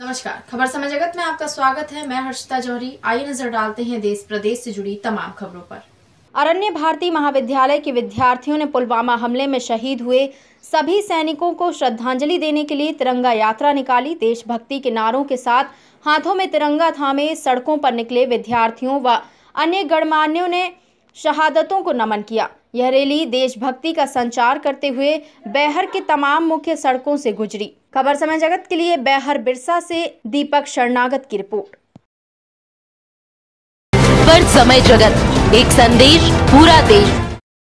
नमस्कार खबर समय जगत में आपका स्वागत है मैं हर्षिता जौहरी आइए नजर डालते हैं देश प्रदेश से जुड़ी तमाम खबरों पर अरण्य भारती महाविद्यालय के विद्यार्थियों ने पुलवामा हमले में शहीद हुए सभी सैनिकों को श्रद्धांजलि देने के लिए तिरंगा यात्रा निकाली देशभक्ति के नारों के साथ हाथों में तिरंगा थामे सड़कों पर निकले विद्यार्थियों व अन्य गणमान्यों ने शहादतों को नमन किया यह रैली देशभक्ति का संचार करते हुए बेहर के तमाम मुख्य सड़कों से गुजरी खबर समय जगत के लिए बैहर बिरसा से दीपक शरणागत की रिपोर्ट खबर समय जगत एक संदेश पूरा देश